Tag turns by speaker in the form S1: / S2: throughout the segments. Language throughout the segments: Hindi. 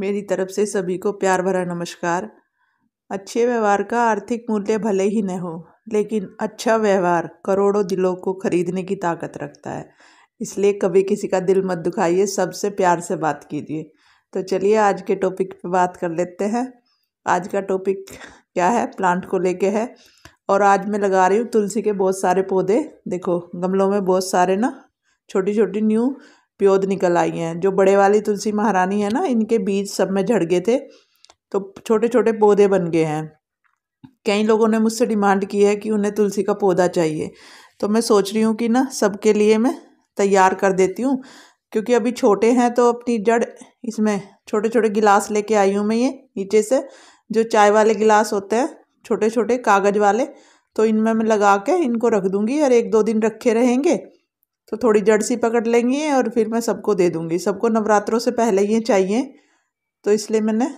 S1: मेरी तरफ से सभी को प्यार भरा नमस्कार अच्छे व्यवहार का आर्थिक मूल्य भले ही न हो लेकिन अच्छा व्यवहार करोड़ों दिलों को खरीदने की ताकत रखता है इसलिए कभी किसी का दिल मत दुखाइए सबसे प्यार से बात कीजिए तो चलिए आज के टॉपिक पर बात कर लेते हैं आज का टॉपिक क्या है प्लांट को लेके है और आज मैं लगा रही हूँ तुलसी के बहुत सारे पौधे देखो गमलों में बहुत सारे ना छोटी छोटी न्यू प्योद निकल आई हैं जो बड़े वाली तुलसी महारानी है ना इनके बीज सब में झड़ गए थे तो छोटे छोटे पौधे बन गए हैं कई लोगों ने मुझसे डिमांड की है कि उन्हें तुलसी का पौधा चाहिए तो मैं सोच रही हूँ कि ना सबके लिए मैं तैयार कर देती हूँ क्योंकि अभी छोटे हैं तो अपनी जड़ इसमें छोटे छोटे गिलास लेके आई हूँ मैं ये नीचे से जो चाय वाले गिलास होते हैं छोटे छोटे कागज़ वाले तो इनमें मैं लगा के इनको रख दूँगी और एक दो दिन रखे रहेंगे तो थोड़ी जड़ सी पकड़ लेंगी और फिर मैं सबको दे दूँगी सबको नवरात्रों से पहले ये चाहिए तो इसलिए मैंने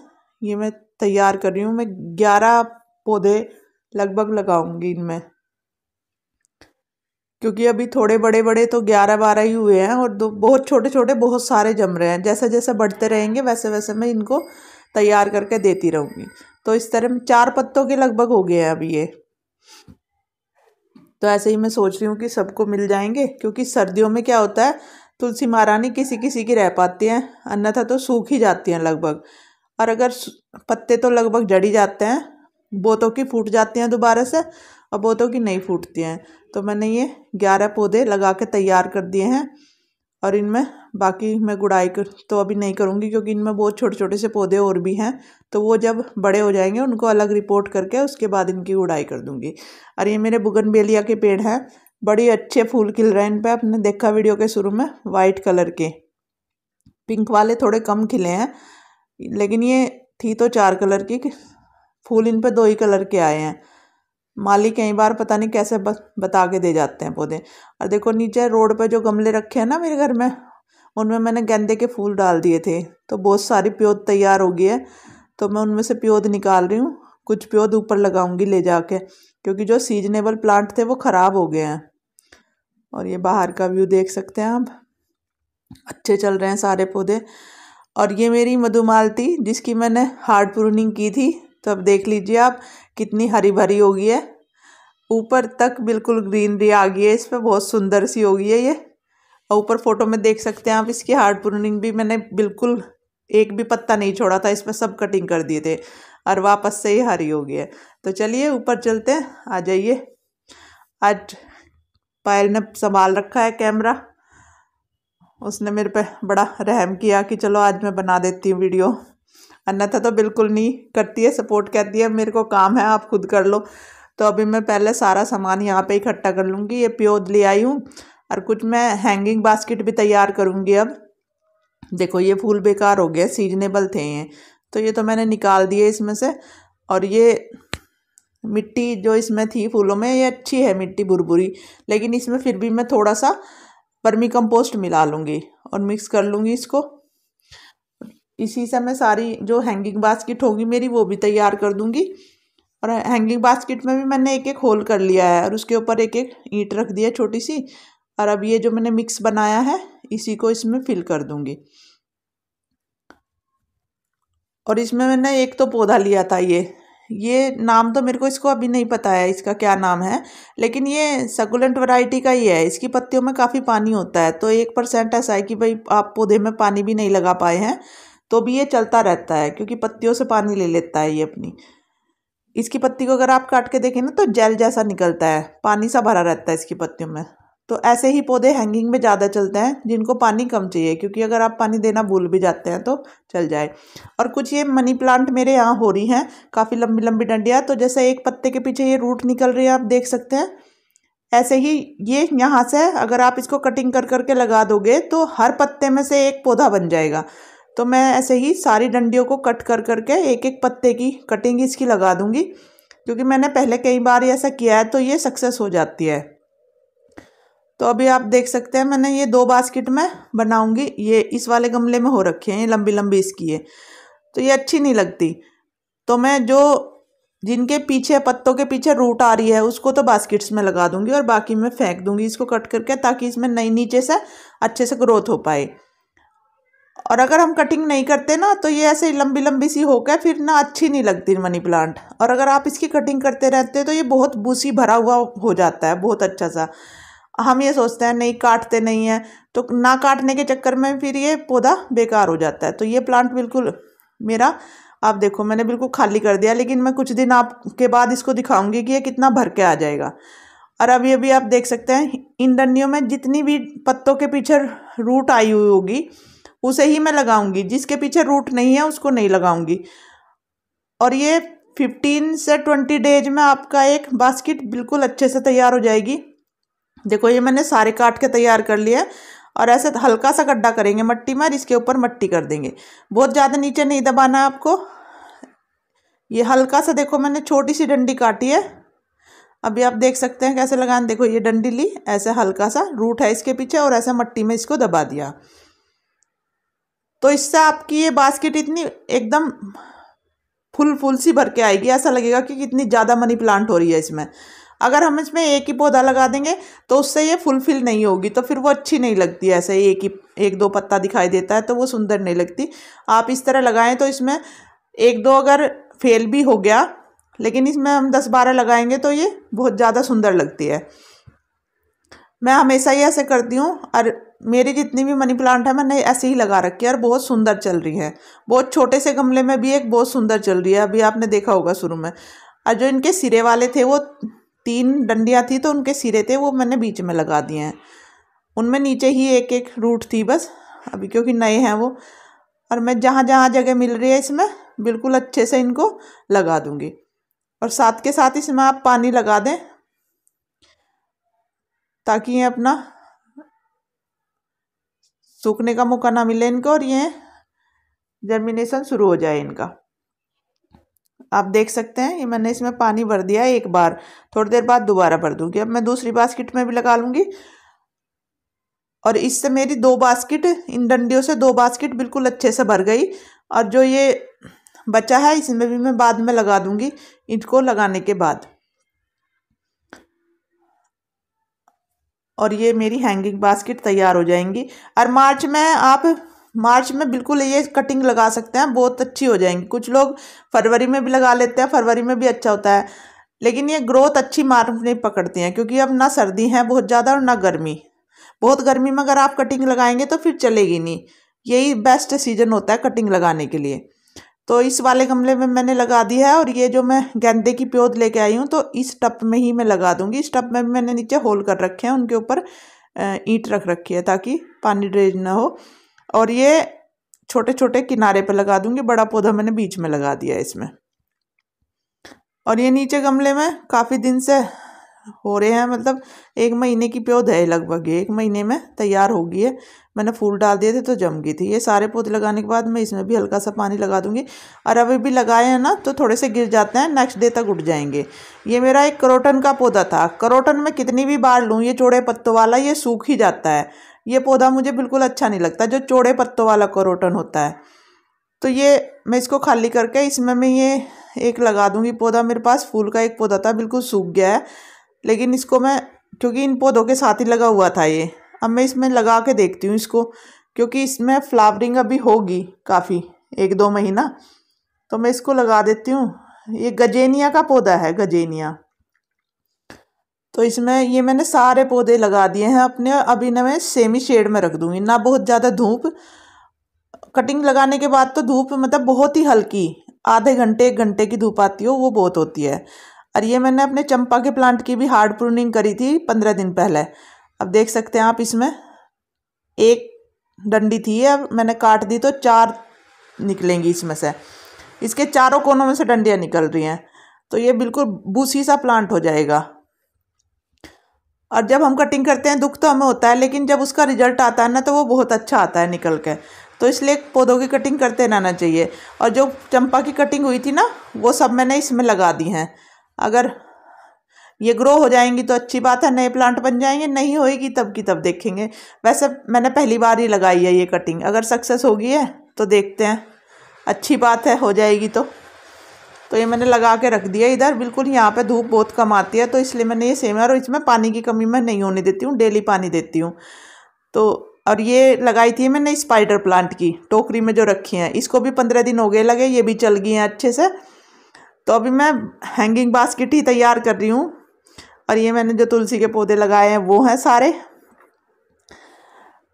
S1: ये मैं तैयार कर रही हूँ मैं ग्यारह पौधे लगभग लगाऊंगी इनमें क्योंकि अभी थोड़े बड़े बड़े तो ग्यारह बारह ही हुए हैं और दो बहुत छोटे छोटे बहुत सारे जम रहे हैं जैसे जैसे बढ़ते रहेंगे वैसे वैसे मैं इनको तैयार करके देती रहूँगी तो इस तरह चार पत्तों के लगभग हो गए हैं अभी ये तो ऐसे ही मैं सोच रही हूँ कि सबको मिल जाएंगे क्योंकि सर्दियों में क्या होता है तुलसी महारानी किसी किसी की रह पाती हैं अन्यथा तो सूख ही जाती हैं लगभग और अगर पत्ते तो लगभग जड़ ही जाते हैं बोतों की फूट जाती हैं दोबारा से और बोतों की नहीं फूटती हैं तो मैंने ये ग्यारह पौधे लगा के तैयार कर दिए हैं और इनमें बाकी मैं गुड़ाई कर तो अभी नहीं करूँगी क्योंकि इनमें बहुत छोटे छोटे से पौधे और भी हैं तो वो जब बड़े हो जाएंगे उनको अलग रिपोर्ट करके उसके बाद इनकी गुड़ाई कर दूँगी और ये मेरे बुगनबेलिया के पेड़ हैं बड़े अच्छे फूल खिल रहे हैं इन पर आपने देखा वीडियो के शुरू में वाइट कलर के पिंक वाले थोड़े कम खिले हैं लेकिन ये थी तो चार कलर की फूल इन पर दो ही कलर के आए हैं माली कई बार पता नहीं कैसे बस बता के दे जाते हैं पौधे और देखो नीचे रोड पर जो गमले रखे हैं ना मेरे घर में उनमें मैंने गेंदे के फूल डाल दिए थे तो बहुत सारी प्योद तैयार हो गई है तो मैं उनमें से प्योद निकाल रही हूँ कुछ प्योद ऊपर लगाऊंगी ले जाके क्योंकि जो सीजनेबल प्लांट थे वो ख़राब हो गए हैं और ये बाहर का व्यू देख सकते हैं आप अच्छे चल रहे हैं सारे पौधे और ये मेरी मधुमालती जिसकी मैंने हार्ड प्रूनिंग की थी तो अब देख लीजिए आप कितनी हरी भरी होगी है ऊपर तक बिल्कुल ग्रीनरी आ गई है इस पर बहुत सुंदर सी होगी है ये और ऊपर फोटो में देख सकते हैं आप इसकी हार्ड प्रूनिंग भी मैंने बिल्कुल एक भी पत्ता नहीं छोड़ा था इसमें सब कटिंग कर दिए थे और वापस से ही हरी हो गई है तो चलिए ऊपर चलते हैं आ जाइए आज पायल ने संभाल रखा है कैमरा उसने मेरे पे बड़ा रहम किया कि चलो आज मैं बना देती हूँ वीडियो अन्यथा तो बिल्कुल नहीं करती है सपोर्ट कहती है मेरे को काम है आप खुद कर लो तो अभी मैं पहले सारा सामान यहाँ पे इकट्ठा कर लूँगी ये प्योद ले आई हूँ और कुछ मैं हैंगिंग बास्केट भी तैयार करूँगी अब देखो ये फूल बेकार हो गया सीजनेबल थे ये तो ये तो मैंने निकाल दिए इसमें से और ये मिट्टी जो इसमें थी फूलों में ये अच्छी है मिट्टी भुरभुरी लेकिन इसमें फिर भी मैं थोड़ा सा परमी कंपोस्ट मिला लूँगी और मिक्स कर लूँगी इसको इसी से मैं सारी जो हैंगिंग बास्किट होगी मेरी वो भी तैयार कर दूंगी और हैंगिंग बास्किट में भी मैंने एक एक होल कर लिया है और उसके ऊपर एक एक ईंट रख दिया छोटी सी और अब ये जो मैंने मिक्स बनाया है इसी को इसमें फिल कर दूंगी और इसमें मैंने एक तो पौधा लिया था ये ये नाम तो मेरे को इसको अभी नहीं पता है इसका क्या नाम है लेकिन ये सकुलेंट वैरायटी का ही है इसकी पत्तियों में काफ़ी पानी होता है तो एक परसेंट ऐसा है कि भाई आप पौधे में पानी भी नहीं लगा पाए हैं तो भी ये चलता रहता है क्योंकि पत्तियों से पानी ले लेता है ये अपनी इसकी पत्ती को अगर आप काट के देखें ना तो जेल जैसा निकलता है पानी सा भरा रहता है इसकी पत्तियों में तो ऐसे ही पौधे हैंगिंग में ज़्यादा चलते हैं जिनको पानी कम चाहिए क्योंकि अगर आप पानी देना भूल भी जाते हैं तो चल जाए और कुछ ये मनी प्लांट मेरे यहाँ हो रही हैं काफ़ी लंबी लंबी डंडियाँ तो जैसे एक पत्ते के पीछे ये रूट निकल रही है आप देख सकते हैं ऐसे ही ये यहाँ से अगर आप इसको कटिंग कर करके लगा दोगे तो हर पत्ते में से एक पौधा बन जाएगा तो मैं ऐसे ही सारी डंडियों को कट कर करके एक एक पत्ते की कटिंग इसकी लगा दूँगी क्योंकि मैंने पहले कई बार ऐसा किया है तो ये सक्सेस हो जाती है तो अभी आप देख सकते हैं मैंने ये दो बास्केट में बनाऊंगी ये इस वाले गमले में हो रखे हैं ये लंबी लंबी इसकी है तो ये अच्छी नहीं लगती तो मैं जो जिनके पीछे पत्तों के पीछे रूट आ रही है उसको तो बास्केट्स में लगा दूंगी और बाकी मैं फेंक दूंगी इसको कट करके ताकि इसमें नई नीचे से अच्छे से ग्रोथ हो पाए और अगर हम कटिंग नहीं करते ना तो ये ऐसे लंबी लंबी सी होकर फिर ना अच्छी नहीं लगती मनी प्लांट और अगर आप इसकी कटिंग करते रहते तो ये बहुत बूसी भरा हुआ हो जाता है बहुत अच्छा सा हम ये सोचते हैं नहीं काटते नहीं हैं तो ना काटने के चक्कर में फिर ये पौधा बेकार हो जाता है तो ये प्लांट बिल्कुल मेरा आप देखो मैंने बिल्कुल खाली कर दिया लेकिन मैं कुछ दिन आपके बाद इसको दिखाऊंगी कि ये कितना भर के आ जाएगा और अभी अभी आप देख सकते हैं इन डंडियों में जितनी भी पत्तों के पीछे रूट आई हुई होगी उसे ही मैं लगाऊंगी जिसके पीछे रूट नहीं है उसको नहीं लगाऊंगी और ये फिफ्टीन से ट्वेंटी डेज में आपका एक बास्केट बिल्कुल अच्छे से तैयार हो जाएगी देखो ये मैंने सारे काट के तैयार कर लिया है और ऐसे हल्का सा गड्ढा करेंगे मट्टी में और इसके ऊपर मट्टी कर देंगे बहुत ज़्यादा नीचे नहीं दबाना है आपको ये हल्का सा देखो मैंने छोटी सी डंडी काटी है अभी आप देख सकते हैं कैसे लगाना देखो ये डंडी ली ऐसे हल्का सा रूट है इसके पीछे और ऐसे मट्टी में इसको दबा दिया तो इससे आपकी ये बास्केट इतनी एकदम फुल फुल सी भर के आएगी ऐसा लगेगा कि कितनी ज़्यादा मनी प्लांट हो रही है इसमें अगर हम इसमें एक ही पौधा लगा देंगे तो उससे ये फुलफिल नहीं होगी तो फिर वो अच्छी नहीं लगती ऐसे एक ही एक दो पत्ता दिखाई देता है तो वो सुंदर नहीं लगती आप इस तरह लगाएं तो इसमें एक दो अगर फेल भी हो गया लेकिन इसमें हम दस बारह लगाएंगे तो ये बहुत ज़्यादा सुंदर लगती है मैं हमेशा ही ऐसे करती हूँ और मेरी जितनी भी मनी प्लांट है मैंने ऐसे ही लगा रखी है और बहुत सुंदर चल रही है बहुत छोटे से गमले में भी एक बहुत सुंदर चल रही है अभी आपने देखा होगा शुरू में और जो इनके सिरे वाले थे वो तीन डंडियाँ थी तो उनके सिरे थे वो मैंने बीच में लगा दिए हैं उनमें नीचे ही एक एक रूट थी बस अभी क्योंकि नए हैं वो और मैं जहाँ जहाँ जगह मिल रही है इसमें बिल्कुल अच्छे से इनको लगा दूँगी और साथ के साथ इसमें आप पानी लगा दें ताकि ये अपना सूखने का मौका ना मिले इनको और ये जर्मिनेशन शुरू हो जाए इनका आप देख सकते हैं ये मैंने इसमें पानी भर दिया एक बार थोड़ी देर बाद दोबारा भर दूंगी अब मैं दूसरी बास्किट में भी लगा लूँगी और इससे मेरी दो बास्किट इन डंडियों से दो बास्किट बिल्कुल अच्छे से भर गई और जो ये बचा है इसमें भी मैं बाद में लगा दूँगी इनको लगाने के बाद और ये मेरी हैंगिंग बास्केट तैयार हो जाएंगी और मार्च में आप मार्च में बिल्कुल ये कटिंग लगा सकते हैं बहुत अच्छी हो जाएंगी कुछ लोग फरवरी में भी लगा लेते हैं फरवरी में भी अच्छा होता है लेकिन ये ग्रोथ अच्छी मार्च नहीं पकड़ती हैं क्योंकि अब ना सर्दी है बहुत ज़्यादा और ना गर्मी बहुत गर्मी में अगर आप कटिंग लगाएंगे तो फिर चलेगी नहीं यही बेस्ट सीजन होता है कटिंग लगाने के लिए तो इस वाले गमले में मैंने लगा दिया है और ये जो मैं गेंदे की प्योद लेके आई हूँ तो इस टप में ही मैं लगा दूँगी इस टप में भी मैंने नीचे होल कर रखे हैं उनके ऊपर ईंट रख रखी है ताकि पानी ड्रेज ना हो और ये छोटे छोटे किनारे पर लगा दूँगी बड़ा पौधा मैंने बीच में लगा दिया है इसमें और ये नीचे गमले में काफ़ी दिन से हो रहे हैं मतलब एक महीने की पौध है लगभग एक महीने में तैयार होगी है मैंने फूल डाल दिए थे तो जम गई थी ये सारे पौधे लगाने के बाद मैं इसमें भी हल्का सा पानी लगा दूंगी और अभी भी लगाए हैं ना तो थोड़े से गिर जाते हैं नेक्स्ट डे तक उठ जाएंगे ये मेरा एक करोटन का पौधा था करोटन में कितनी भी बार लूँ ये चौड़े पत्तों वाला ये सूख ही जाता है ये पौधा मुझे बिल्कुल अच्छा नहीं लगता जो चौड़े पत्तों वाला करोटन होता है तो ये मैं इसको खाली करके इसमें मैं ये एक लगा दूंगी पौधा मेरे पास फूल का एक पौधा था बिल्कुल सूख गया है लेकिन इसको मैं क्योंकि इन पौधों के साथ ही लगा हुआ था ये अब मैं इसमें लगा के देखती हूँ इसको क्योंकि इसमें फ्लावरिंग अभी होगी काफ़ी एक दो महीना तो मैं इसको लगा देती हूँ ये गजेनिया का पौधा है गजेनिया तो इसमें ये मैंने सारे पौधे लगा दिए हैं अपने अभी ना मैं सेमी शेड में रख दूँगी ना बहुत ज़्यादा धूप कटिंग लगाने के बाद तो धूप मतलब बहुत ही हल्की आधे घंटे एक घंटे की धूप आती हो वो बहुत होती है और ये मैंने अपने चंपा के प्लांट की भी हार्ड प्रूनिंग करी थी पंद्रह दिन पहले अब देख सकते हैं आप इसमें एक डंडी थी अब मैंने काट दी तो चार निकलेंगी इसमें से इसके चारों कोनों में से डंडियाँ निकल रही हैं तो ये बिल्कुल बूसी सा प्लांट हो जाएगा और जब हम कटिंग करते हैं दुख तो हमें होता है लेकिन जब उसका रिजल्ट आता है ना तो वो बहुत अच्छा आता है निकल के तो इसलिए पौधों की कटिंग करते रहना चाहिए और जो चंपा की कटिंग हुई थी ना वो सब मैंने इसमें लगा दी हैं अगर ये ग्रो हो जाएंगी तो अच्छी बात है नए प्लांट बन जाएंगे नहीं होएगी तब की तब देखेंगे वैसे मैंने पहली बार ही लगाई है ये कटिंग अगर सक्सेस होगी है तो देखते हैं अच्छी बात है हो जाएगी तो तो ये मैंने लगा के रख दिया इधर बिल्कुल यहाँ पे धूप बहुत कम आती है तो इसलिए मैंने ये सेम है और इसमें पानी की कमी मैं नहीं होने देती हूँ डेली पानी देती हूँ तो और ये लगाई थी मैंने स्पाइडर प्लांट की टोकरी में जो रखी हैं इसको भी पंद्रह दिन हो गए लगे ये भी चल गई हैं अच्छे से तो अभी मैं हैंगिंग बास्केट ही तैयार कर रही हूँ और ये मैंने जो तुलसी के पौधे लगाए हैं वो हैं सारे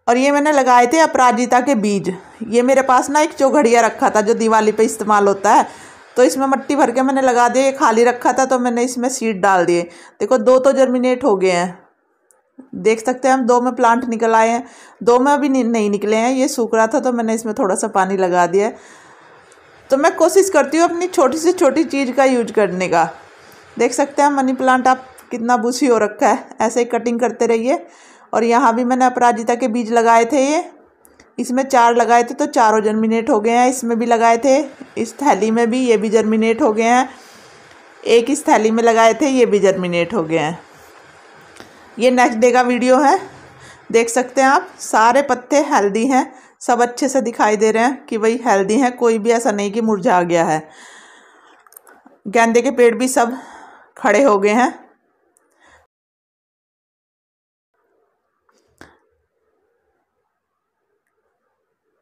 S1: और ये मैंने लगाए थे अपराजिता के बीज ये मेरे पास ना एक चौघड़िया रखा था जो दिवाली पे इस्तेमाल होता है तो इसमें मट्टी भर के मैंने लगा दिया ये खाली रखा था तो मैंने इसमें सीड डाल दिए देखो दो तो जर्मिनेट हो गए हैं देख सकते हैं हम दो में प्लांट निकल आए हैं दो में अभी नहीं निकले हैं ये सूख रहा था तो मैंने इसमें थोड़ा सा पानी लगा दिया तो मैं कोशिश करती हूँ अपनी छोटी से छोटी चीज़ का यूज करने का देख सकते हैं मनी प्लांट आप कितना बूसी हो रखा है ऐसे ही कटिंग करते रहिए और यहाँ भी मैंने अपराजिता के बीज लगाए थे ये इसमें चार लगाए थे तो चारों जर्मिनेट हो गए हैं इसमें भी लगाए थे इस थैली में भी ये भी जर्मिनेट हो गए हैं एक इस थैली में लगाए थे ये भी जर्मिनेट हो गए हैं ये नेक्स्ट डे का वीडियो है देख सकते हैं आप सारे पत्ते हेल्दी हैं सब अच्छे से दिखाई दे रहे हैं कि वही हेल्दी हैं कोई भी ऐसा नहीं कि मुरझा गया है गेंदे के पेड़ भी सब खड़े हो गए हैं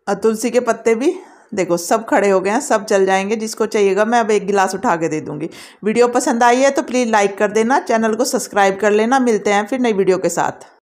S1: और तुलसी के पत्ते भी देखो सब खड़े हो गए हैं सब चल जाएंगे जिसको चाहिएगा मैं अब एक गिलास उठा के दे दूंगी वीडियो पसंद आई है तो प्लीज़ लाइक कर देना चैनल को सब्सक्राइब कर लेना मिलते हैं फिर नई वीडियो के साथ